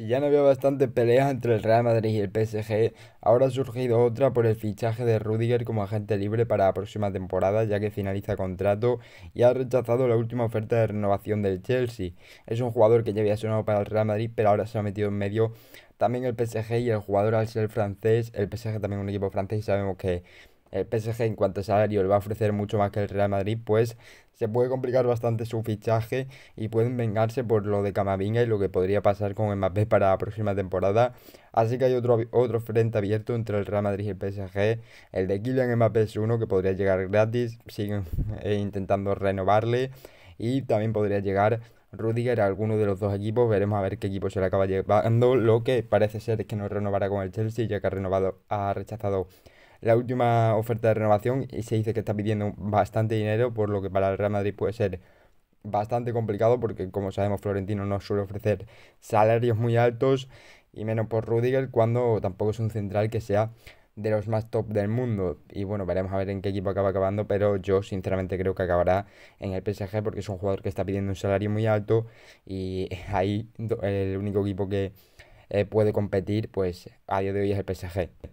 Si ya no había bastante pelea entre el Real Madrid y el PSG, ahora ha surgido otra por el fichaje de Rudiger como agente libre para la próxima temporada, ya que finaliza contrato y ha rechazado la última oferta de renovación del Chelsea. Es un jugador que ya había sonado para el Real Madrid, pero ahora se ha metido en medio también el PSG y el jugador al ser francés. El PSG también es un equipo francés y sabemos que el PSG en cuanto a salario le va a ofrecer mucho más que el Real Madrid, pues se puede complicar bastante su fichaje y pueden vengarse por lo de Camavinga y lo que podría pasar con Mbappé para la próxima temporada. Así que hay otro, otro frente abierto entre el Real Madrid y el PSG. El de Kylian Mbappé es uno que podría llegar gratis, siguen eh, intentando renovarle y también podría llegar Rudiger a alguno de los dos equipos. Veremos a ver qué equipo se le acaba llevando. Lo que parece ser es que no renovará con el Chelsea, ya que ha renovado, ha rechazado la última oferta de renovación y se dice que está pidiendo bastante dinero, por lo que para el Real Madrid puede ser bastante complicado porque como sabemos Florentino no suele ofrecer salarios muy altos y menos por Rudiger cuando tampoco es un central que sea de los más top del mundo y bueno veremos a ver en qué equipo acaba acabando pero yo sinceramente creo que acabará en el PSG porque es un jugador que está pidiendo un salario muy alto y ahí el único equipo que eh, puede competir pues a día de hoy es el PSG